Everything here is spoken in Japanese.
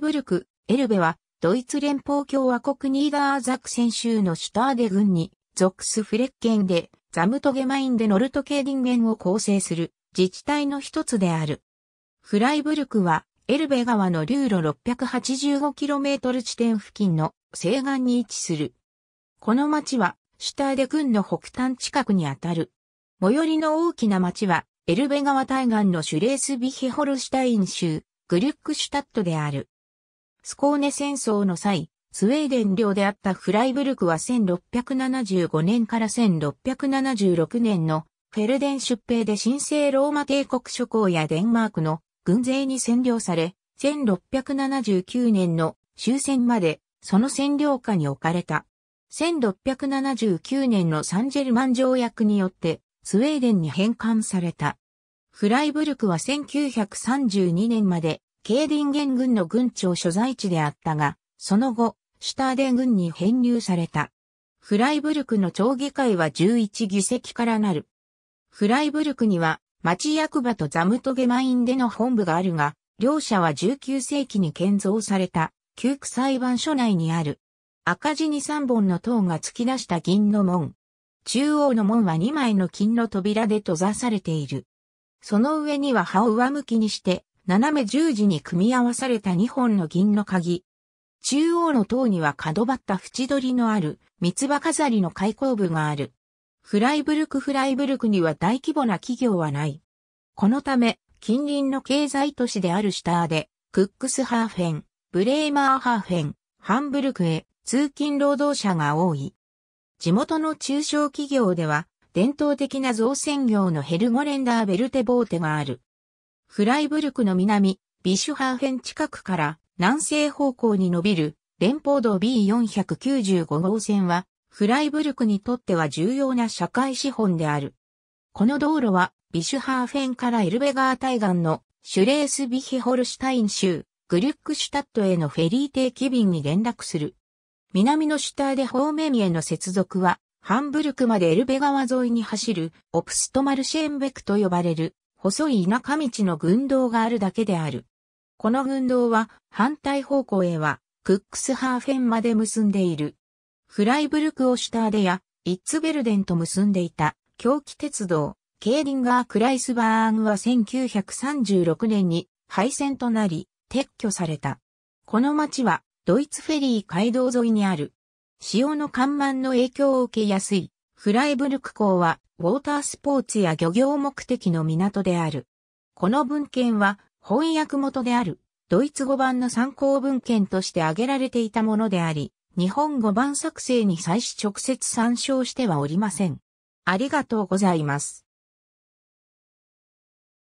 ブルク、エルベは、ドイツ連邦共和国ニーダーザクセン州のシュターデ軍に、ゾックスフレッケンで、ザムトゲマインでノルトケーディンゲンを構成する自治体の一つである。フライブルクは、エルベ川の流路 685km 地点付近の西岸に位置する。この町は、シュターデ軍の北端近くにあたる。最寄りの大きな町は、エルベ川対岸のシュレースビヒホルシュタイン州、グリュックシュタットである。スコーネ戦争の際、スウェーデン領であったフライブルクは1675年から1676年のフェルデン出兵で神聖ローマ帝国諸侯やデンマークの軍勢に占領され、1679年の終戦までその占領下に置かれた。1679年のサンジェルマン条約によってスウェーデンに返還された。フライブルクは1932年までケーディンゲン軍の軍長所在地であったが、その後、シュターデン軍に編入された。フライブルクの町議会は11議席からなる。フライブルクには町役場とザムトゲマインでの本部があるが、両者は19世紀に建造された旧区裁判所内にある。赤字に3本の塔が突き出した銀の門。中央の門は2枚の金の扉で閉ざされている。その上には葉を上向きにして斜め十字に組み合わされた2本の銀の鍵。中央の塔には角張った縁取りのある三つ葉飾りの開口部がある。フライブルクフライブルクには大規模な企業はない。このため、近隣の経済都市であるシュターで、クックスハーフェン、ブレーマーハーフェン、ハンブルクへ通勤労働者が多い。地元の中小企業では、伝統的な造船業のヘルゴレンダーベルテボーテがある。フライブルクの南、ビシュハーフェン近くから南西方向に伸びる連邦道 B495 号線は、フライブルクにとっては重要な社会資本である。この道路は、ビシュハーフェンからエルベガー対岸のシュレースビヒホルシュタイン州、グリュックシュタットへのフェリー定期便に連絡する。南のシュターで方面への接続は、ハンブルクまでエルベ川沿いに走る、オプストマルシェンベクと呼ばれる細い田舎道の群道があるだけである。この群道は反対方向へはクックスハーフェンまで結んでいる。フライブルクオシュターデやイッツベルデンと結んでいた狂気鉄道、ケーリンガー・クライスバーンは1936年に廃線となり撤去された。この町はドイツフェリー街道沿いにある。潮の緩慢の影響を受けやすいフライブルク港はウォータースポーツや漁業目的の港である。この文献は翻訳元であるドイツ語版の参考文献として挙げられていたものであり、日本語版作成に際し直接参照してはおりません。ありがとうございます。